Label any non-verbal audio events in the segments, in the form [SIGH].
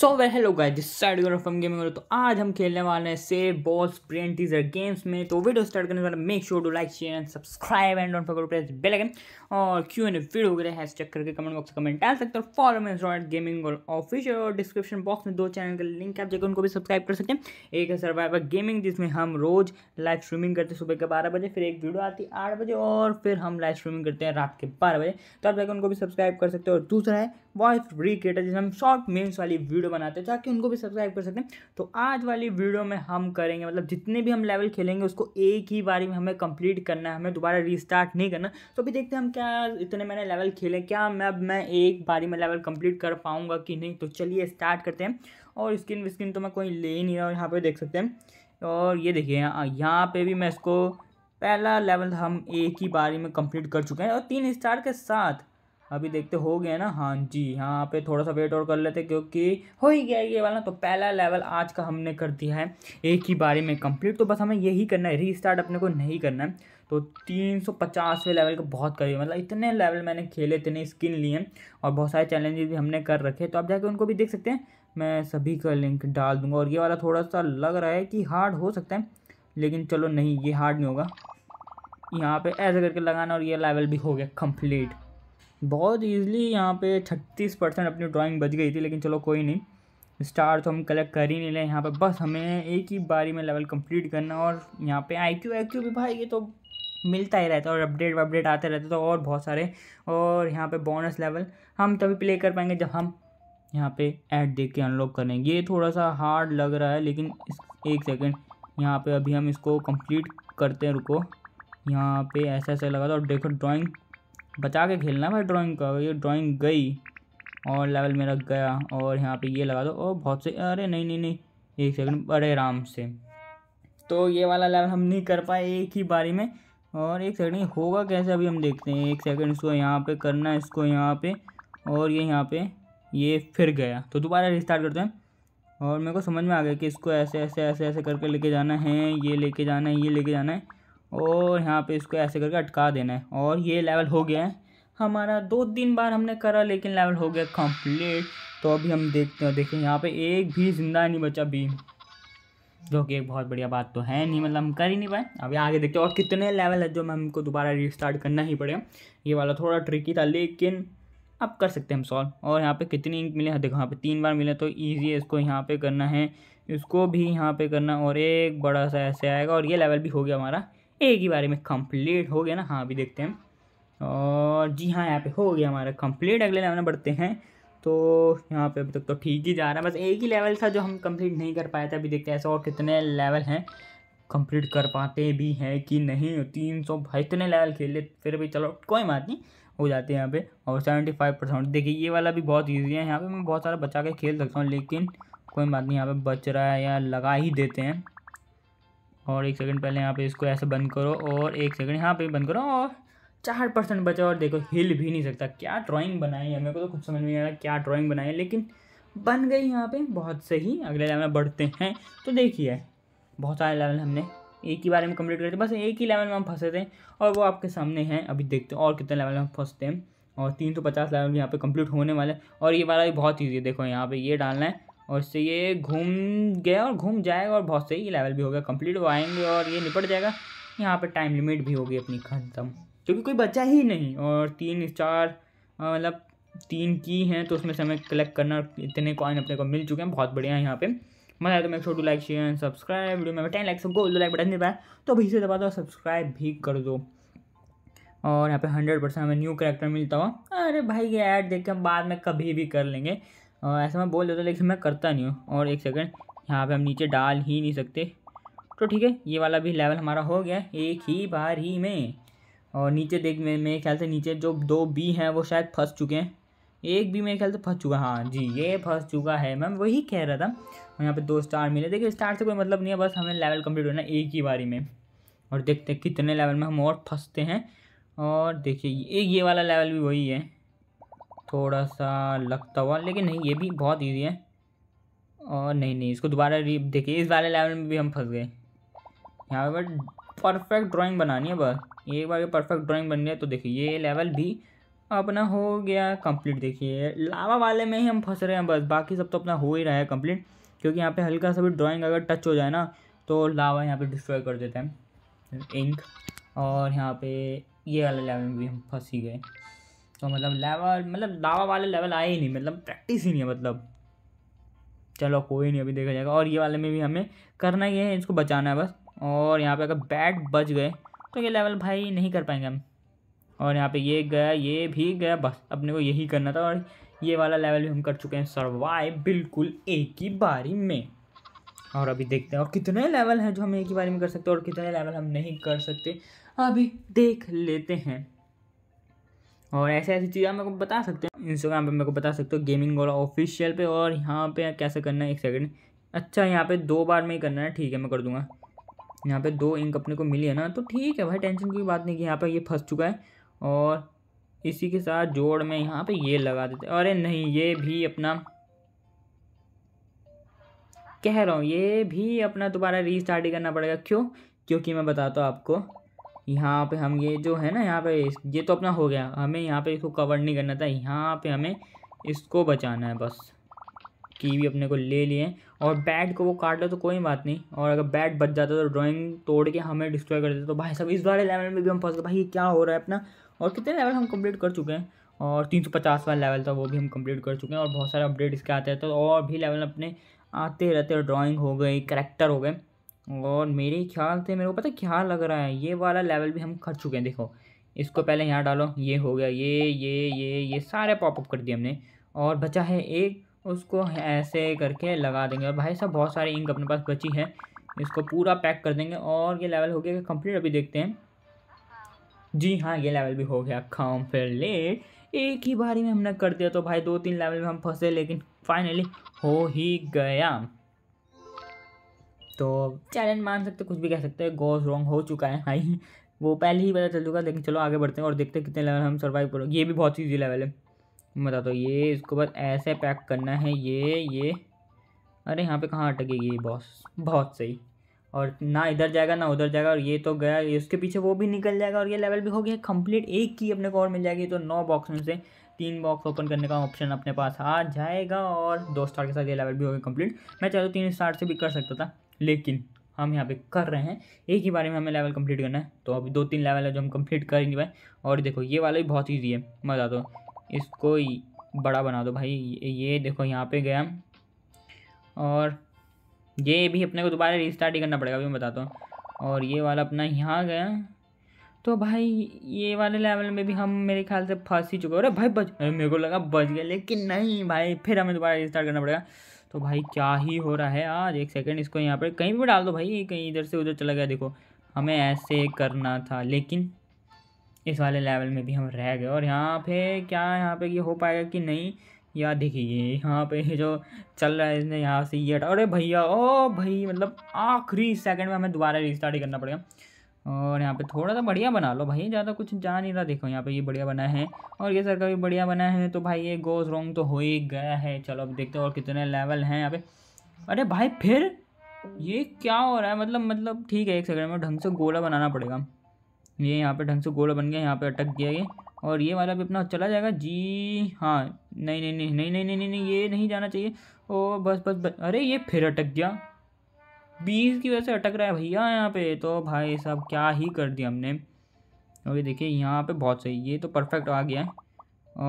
So well hello guys this side from gaming तो आज हम खेलने वाले हैं से बॉस ब्रेन टीजर गेम्स में तो वीडियो स्टार्ट करने वाले make sure to like share and subscribe and don't forget press bell icon और क्यू एंड वीडियो वगैरह हैश चेक करके कमेंट बॉक्स कमेंट डाल सकते हो फॉलो में रॉयड गेमिंग और ऑफिशियल और डिस्क्रिप्शन बॉक्स में दो चैनल का लिंक आप जाकर उनको भी सब्सक्राइब कर सकते हैं एक है सर्वाइवर गेमिंग जिसमें हम रोज लाइव स्ट्रीमिंग करते हैं सुबह के बारह बजे फिर एक वीडियो आती है आठ बजे और फिर हम लाइव स्ट्रीमिंग करते हैं रात के बारह बजे तो आप जाकर उनको भी सब्सक्राइब कर सकते हो और दूसरा है वॉइस रिक्रिएटर जिसमें हम शॉर्ट मीम्स वाली वीडियो वीडियो बनाते हैं ताकि उनको भी सब्सक्राइब कर सकें तो आज वाली वीडियो में हम करेंगे मतलब जितने भी हम लेवल खेलेंगे उसको एक ही बारी में हमें कंप्लीट करना है हमें दोबारा रिस्टार्ट नहीं करना तो अभी देखते हैं हम क्या इतने मैंने लेवल खेले क्या मैं अब मैं एक बारी में लेवल कम्प्लीट कर पाऊँगा कि नहीं तो चलिए स्टार्ट करते हैं और स्किन विस्किन तो मैं कोई ले ही नहीं रहा हूँ यहाँ पर देख सकते हैं और ये देखिए यहाँ पर भी मैं इसको पहला लेवल हम एक ही बारी में कंप्लीट कर चुके हैं और तीन स्टार के साथ अभी हाँ। देखते हो गया ना हाँ जी यहाँ पे थोड़ा सा वेट और कर लेते क्योंकि हो ही गया ये वाला तो पहला लेवल आज का हमने कर दिया है एक ही बारे में कंप्लीट तो बस हमें यही करना है रीस्टार्ट अपने को नहीं करना है तो तीन सौ पचासवें लेवल का बहुत करीब मतलब इतने लेवल मैंने खेले इतने स्किन लिए हैं और बहुत सारे चैलेंजेस भी हमने कर रखे तो आप जाके उनको भी देख सकते हैं मैं सभी का लिंक डाल दूंगा और ये वाला थोड़ा सा लग रहा है कि हार्ड हो सकता है लेकिन चलो नहीं ये हार्ड नहीं होगा यहाँ पर ऐसे करके लगाना और ये लेवल भी हो गया कम्प्लीट बहुत ईजिली यहाँ पे छत्तीस परसेंट अपनी ड्राइंग बच गई थी लेकिन चलो कोई नहीं स्टार तो हम कलेक्ट कर ही नहीं रहे यहाँ पे बस हमें एक ही बारी में लेवल कंप्लीट करना और यहाँ पे आई क्यू आई क्यू भी भाई ये तो मिलता ही रहता है और अपडेट अपडेट आते रहते तो और बहुत सारे और यहाँ पे बोनस लेवल हम तभी प्ले कर पाएंगे जब हम यहाँ पे ऐड देख के अनलॉक करें ये थोड़ा सा हार्ड लग रहा है लेकिन एक सेकेंड यहाँ पे अभी हम इसको कंप्लीट करते हैं रुको यहाँ पे ऐसा ऐसा लगा था और देखो ड्राइंग बचा के खेलना भाई ड्राइंग का ये ड्राइंग गई और लेवल मेरा गया और यहाँ पे ये लगा दो और बहुत से अरे नहीं नहीं नहीं एक सेकंड बड़े आराम से तो ये वाला लेवल हम नहीं कर पाए एक ही बारी में और एक सेकंड होगा कैसे अभी हम देखते हैं एक सेकंड इसको यहाँ पे करना है इसको यहाँ पे और ये यहाँ पे ये फिर गया तो दोबारा रिस्टार्ट करते हैं और मेरे को समझ में आ गया कि इसको ऐसे ऐसे ऐसे ऐसे करके लेके जाना है ये लेके जाना है ये लेके जाना है और यहाँ पे इसको ऐसे करके अटका देना है और ये लेवल हो गया है हमारा दो तीन बार हमने करा लेकिन लेवल हो गया कंप्लीट तो अभी हम देखते हैं देखें यहाँ पे एक भी ज़िंदा नहीं बचा भी जो कि एक बहुत बढ़िया बात तो है नहीं मतलब हम कर ही नहीं पाए अभी आगे देखते हैं और कितने लेवल है जो मैं हमको दोबारा रिस्टार्ट करना ही पड़ेगा ये वाला थोड़ा ट्रिकी था लेकिन अब कर सकते हैं हम सॉल्व और यहाँ पे कितनी इंक मिले देखो यहाँ पे तीन बार मिले तो ईजी है इसको यहाँ पे करना है इसको भी यहाँ पे करना और एक बड़ा सा ऐसे आएगा और ये लेवल भी हो गया हमारा एक ही बारे में कंप्लीट हो गया ना हाँ अभी देखते हैं और जी हाँ यहाँ पे हो गया हमारा कंप्लीट अगले लेवल में बढ़ते हैं तो यहाँ पे अभी तक तो ठीक ही जा रहा है बस एक ही लेवल था जो हम कंप्लीट नहीं कर पाए थे अभी देखते हैं ऐसा और कितने लेवल हैं कंप्लीट कर पाते भी हैं कि नहीं तीन सौ भाई इतने लेवल खेल ले फिर भी चलो कोई बात नहीं हो जाते हैं यहाँ पे और सेवेंटी फाइव परसेंट देखिए ये वाला भी बहुत ईजी है यहाँ पे मैं बहुत सारा बचा के खेल सकता हूँ लेकिन कोई बात नहीं यहाँ पे बच रहा है या लगा ही देते हैं और एक सेकंड पहले यहाँ पे इसको ऐसे बंद करो और एक सेकंड यहाँ पे बंद करो और चार परसेंट बचा और देखो हिल भी नहीं सकता क्या ड्राइंग बनाई है मेरे को तो कुछ समझ नहीं आ रहा क्या ड्राइंग बनाई है लेकिन बन गई यहाँ पे बहुत सही अगले लेवल में बढ़ते हैं तो देखिए बहुत सारे लेवल हमने एक ही बारे में कंप्लीट करते बस एक ही लेवल में हम फंसे थे और वो आपके सामने हैं अभी देखते हैं और कितने लेवल में फंसते हैं और तीन सौ पचास लेवल यहाँ पर कम्प्लीट होने वाले और ये वाला भी बहुत ईजी है देखो यहाँ पर ये डालना है और इससे ये घूम गया और घूम जाएगा और बहुत सही लेवल भी हो गया कम्प्लीट वो आएंगे और ये निपट जाएगा यहाँ पर टाइम लिमिट भी होगी अपनी ख़त्म क्योंकि कोई बचा ही नहीं और तीन चार मतलब तीन की हैं तो उसमें से हमें कलेक्ट करना इतने कॉइन अपने को मिल चुके हैं बहुत बढ़िया है यहाँ पे मजा आया तो मैं छोटू लाइक शेयर सब्सक्राइब वीडियो में टेन लाइक सबको लाइक बटन पाए तो अभी से दबा दो सब्सक्राइब भी कर दो और यहाँ पे हंड्रेड परसेंट हमें न्यू करेक्टर मिलता हुआ अरे भाई ये ऐड देख के हम बाद में कभी भी कर लेंगे और ऐसा मैं बोल देता लेकिन मैं करता नहीं हूँ और एक सेकंड यहाँ पे हम नीचे डाल ही नहीं सकते तो ठीक है ये वाला भी लेवल हमारा हो गया एक ही बार ही में और नीचे देख मे मेरे ख्याल से नीचे जो दो बी हैं वो शायद फंस चुके हैं एक बी मेरे ख्याल से फंस चुका हाँ जी ये फंस चुका है मैं वही कह रहा था और यहाँ पे दो स्टार मिले देखिए स्टार से कोई मतलब नहीं है बस हमें लेवल कंप्लीट होना एक ही बारी में और देखते हैं कितने लेवल में हम और फंसते हैं और देखिए एक ये वाला लेवल भी वही है थोड़ा सा लगता हुआ लेकिन नहीं ये भी बहुत ईजी है और नहीं नहीं इसको दोबारा री देखिए इस वाले लेवल में भी हम फंस गए यहाँ पर परफेक्ट ड्राइंग बनानी है बस एक बार ये परफेक्ट ड्राइंग बन गया तो देखिए ये लेवल भी अपना हो गया कंप्लीट देखिए लावा वाले में ही हम फंस रहे हैं बस बाकी सब तो अपना हो ही रहा है कंप्लीट क्योंकि यहाँ पे हल्का सा भी ड्राइंग अगर टच हो जाए ना तो लावा यहाँ पे डिस्ट्रॉय कर देते हैं इंक और यहाँ पे ये वाले लेवल में भी हम फंस ही गए तो मतलब लेवल मतलब दावा वाले लेवल आए ही नहीं मतलब प्रैक्टिस ही नहीं है मतलब चलो कोई नहीं अभी देखा जाएगा और ये वाले में भी हमें करना ही है इसको बचाना है बस और यहाँ पे अगर बैट बच गए तो ये लेवल भाई नहीं कर पाएंगे हम और यहाँ पे ये गया ये भी गया बस अपने को यही करना था और ये वाला लेवल भी हम कर चुके हैं सर्वाइव बिल्कुल एक ही बारी में और अभी देखते हैं और कितने लेवल हैं जो हम एक ही बारी में कर सकते हैं और कितने लेवल हम नहीं कर सकते अभी देख लेते हैं और ऐसे ऐसी चीज़ें आप मेरे को बता सकते हो इंस्टाग्राम पे मेरे को बता सकते हो गेमिंग वाला ऑफिशियल पे और यहाँ पे कैसे करना है एक सेकंड अच्छा यहाँ पे दो बार में ही करना है ठीक है मैं कर दूंगा यहाँ पे दो इंक अपने को मिली है ना तो ठीक है भाई टेंशन की बात नहीं कि यहाँ पर ये फंस चुका है और इसी के साथ जोड़ में यहाँ पर ये लगा देते अरे नहीं ये भी अपना कह रहा हूँ ये भी अपना दोबारा रिस्टार्ट ही करना पड़ेगा क्यों क्योंकि मैं बताता हूँ आपको यहाँ पे हम ये जो है ना यहाँ पे ये तो अपना हो गया हमें यहाँ पे इसको कवर नहीं करना था यहाँ पे हमें इसको बचाना है बस कीवी अपने को ले लिए और बैट को वो काट लो तो कोई बात नहीं और अगर बैट बच जाता तो ड्राइंग तोड़ के हमें डिस्ट्रॉय कर देते तो भाई सब इस वाले लेवल में भी हम फंस गए भाई ये क्या हो रहा है अपना और कितने लेवल हम कंप्लीट कर चुके हैं और तीन सौ पचास वाला लेवल था वो भी हम कंप्लीट कर चुके हैं और बहुत सारे अपडेट इसके आते हैं तो और भी लेवल अपने आते रहते और ड्राइंग हो गई करेक्टर हो गए और मेरे ख्याल से मेरे को पता क्या लग रहा है ये वाला लेवल भी हम कर चुके हैं देखो इसको पहले यहाँ डालो ये हो गया ये ये ये ये सारे पॉपअप कर दिए हमने और बचा है एक उसको ऐसे करके लगा देंगे और भाई साहब बहुत सारे इंक अपने पास बची है इसको पूरा पैक कर देंगे और ये लेवल हो गया कंप्लीट अभी देखते हैं जी हाँ ये लेवल भी हो गया काम फिर लेट एक ही बारी में हमने कर दिया तो भाई दो तीन लेवल में हम फंसे लेकिन फाइनली हो ही गया तो चैलेंज मान सकते कुछ भी कह सकते हैं गोस रॉन्ग हो चुका है भाई वो पहले ही पता चल चुका लेकिन चलो आगे बढ़ते हैं और देखते हैं कितने लेवल हम सर्वाइव करो ये भी बहुत ईजी लेवल है बता दो ये इसको बस ऐसे पैक करना है ये ये अरे यहाँ पे कहाँ अटकेगी ये बॉस बहुत सही और ना इधर जाएगा ना उधर जाएगा और ये तो गया इसके उसके पीछे वो भी निकल जाएगा और ये लेवल भी हो गया कंप्लीट एक की अपने को और मिल जाएगी तो नौ बॉक्स में से तीन बॉक्स ओपन करने का ऑप्शन अपने पास आ जाएगा और दो स्टार के साथ ये लेवल भी हो गया कंप्लीट मैं चाहता हूँ तीन स्टार से भी कर सकता था लेकिन हम यहाँ पे कर रहे हैं एक ही बारे में हमें लेवल कंप्लीट करना है तो अभी दो तीन लेवल है जो हम कंप्लीट कर नहीं पाए और देखो ये वाला भी बहुत ईजी है मज़ा तो इसको बड़ा बना दो भाई ये देखो यहाँ पे गया और ये भी अपने को दोबारा रिस्टार्ट ही करना पड़ेगा अभी मैं बताता हूँ और ये वाला अपना यहाँ गया तो भाई ये वाले लेवल में भी हम मेरे ख्याल से फंस ही चुके अरे भाई बच मेरे को लगा बच गया लेकिन नहीं भाई फिर हमें दोबारा रिस्टार्ट करना पड़ेगा तो भाई क्या ही हो रहा है आज एक सेकेंड इसको यहाँ पर कहीं भी डाल दो भाई कहीं इधर से उधर चला गया देखो हमें ऐसे करना था लेकिन इस वाले लेवल में भी हम रह गए और यहाँ पे क्या यहाँ पे ये हो पाएगा कि नहीं यार देखिए यहाँ पे [LAUGHS] जो चल रहा है इसने यहाँ से ये अरे भैया ओ भाई मतलब आखिरी सेकंड में हमें दोबारा रिस्टार्ट ही करना पड़ेगा और यहाँ पे थोड़ा सा बढ़िया बना लो भाई ज़्यादा कुछ जा नहीं रहा देखो यहाँ पे ये बढ़िया बना है और ये सर का भी बढ़िया बना है तो भाई ये गोज रॉन्ग तो हो ही गया है चलो अब देखते हैं और कितने लेवल हैं यहाँ पे अरे भाई फिर ये क्या हो रहा है मतलब मतलब ठीक है एक सेकंड में ढंग से गोला बनाना पड़ेगा ये यहाँ पे ढंग से गोला बन गया यहाँ पे अटक गया ये और ये वाला भी अपना चला जाएगा जी हाँ नहीं नहीं नहीं नहीं नहीं नहीं नहीं, नहीं ये नहीं जाना चाहिए ओ बस बस, बस अरे ये फिर अटक गया बीस की वजह से अटक रहा है भैया यहाँ पे तो भाई साहब क्या ही कर दिया हमने अभी देखिए यहाँ पे बहुत सही ये तो परफेक्ट आ गया है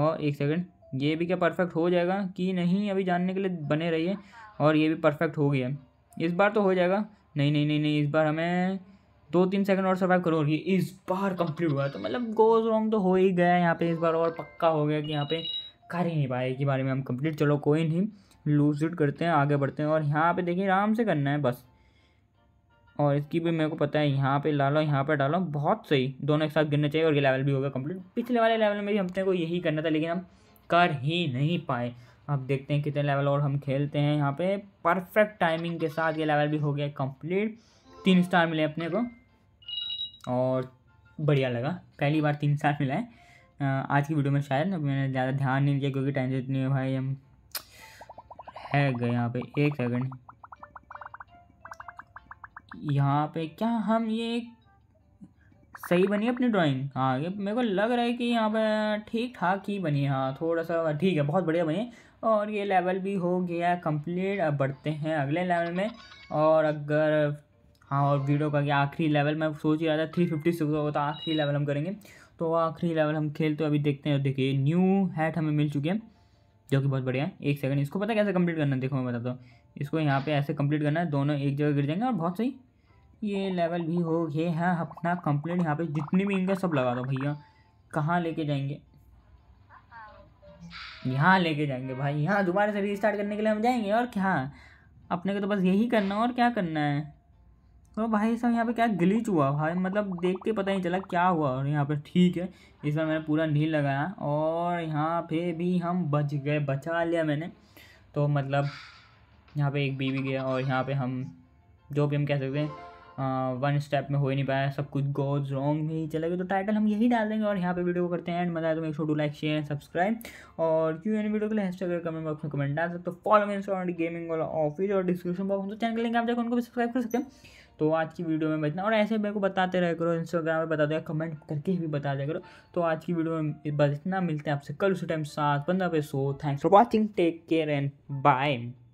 और एक सेकंड ये भी क्या परफेक्ट हो जाएगा कि नहीं अभी जानने के लिए बने रहिए और ये भी परफेक्ट हो गया इस बार तो हो जाएगा नहीं नहीं नहीं नहीं इस बार हमें दो तीन सेकंड और सर्वाइव करो और ये इस बार कंप्लीट हुआ तो मतलब गोज रॉन्ग तो हो ही गया यहाँ पे इस बार और पक्का हो गया कि यहाँ पे कर ही नहीं पाए कि बारे में हम कंप्लीट चलो कोई नहीं लूज इट करते हैं आगे बढ़ते हैं और यहाँ पे देखिए आराम से करना है बस और इसकी भी मेरे को पता है यहाँ पर ला लो यहाँ पर डालो बहुत सही दोनों एक साथ गिरने चाहिए और ये लेवल भी होगा कम्प्लीट पिछले वाले लेवल में भी हमने को यही करना था लेकिन हम कर ही नहीं पाए अब देखते हैं कितने लेवल और हम खेलते हैं यहाँ पे परफेक्ट टाइमिंग के साथ ये लेवल भी हो गया कंप्लीट तीन स्टार मिले अपने को और बढ़िया लगा पहली बार तीन साल मिला है आज की वीडियो में शायद ना मैंने ज़्यादा ध्यान नहीं दिया क्योंकि टाइम जितनी है भाई हम है गए यहाँ पे एक सेकंड यहाँ पे क्या हम ये सही बनी अपनी ड्राइंग हाँ ये मेरे को लग रहा है कि यहाँ पे ठीक ठाक ही बनी हाँ थोड़ा सा ठीक है बहुत बढ़िया बनी और ये लेवल भी हो गया कंप्लीट अब बढ़ते हैं अगले लेवल में और अगर हाँ और वीडियो का क्या आखिरी लेवल मैं सोच ही रहा था थ्री फिफ्टी सिक्स होगा तो आखिरी लेवल हम करेंगे तो आखिरी लेवल हम खेल तो अभी देखते हैं देखिए न्यू हैट हमें मिल चुके हैं जो कि बहुत बढ़िया है एक सेकंड इसको पता कैसे कंप्लीट करना है देखो मैं बताता हूँ इसको यहाँ पे ऐसे कंप्लीट करना है दोनों एक जगह गिर जाएंगे और बहुत सही ये लेवल भी हो गए हैं अपना कंप्लीट यहाँ पे जितनी भी इनका सब लगा दो भैया कहाँ लेके जाएंगे यहाँ लेके जाएंगे भाई यहाँ दोबारा से रिस्टार्ट करने के लिए हम जाएंगे और क्या अपने को तो बस यही करना और क्या करना है तो भाई साहब यहाँ पे क्या ग्लिच हुआ भाई मतलब देख के पता नहीं चला क्या हुआ और यहाँ पे ठीक है इस बार मैंने पूरा नील लगाया और यहाँ पे भी हम बच गए बचा लिया मैंने तो मतलब यहाँ पे एक बीवी गया और यहाँ पे हम जो भी हम कह सकते हैं वन स्टेप में हो ही नहीं पाया सब कुछ गोज रॉन्ग में ही चला गया तो टाइटल हम यही डाल देंगे और यहाँ पे वीडियो को करते हैं एंड मजा आए तो मेरे शो टू लाइक शेयर सब्सक्राइब और क्यों यानी वीडियो के लिए हैशटैग कमेंट बॉक्स में कमेंट डाल सकते हो फॉलो मेरे गेमिंग वाला ऑफिस और डिस्क्रिप्शन बॉक्स में तो चैनल लेंगे आप जाकर उनको भी सब्सक्राइब कर सकते हैं तो आज की वीडियो में इतना और ऐसे मेरे को बताते रह करो इंस्टाग्राम पर बता दो कमेंट करके भी बता दे करो तो आज की वीडियो में बचना इतना मिलते हैं आपसे कल उसी टाइम सात पंद्रह पे so thanks for watching take care and bye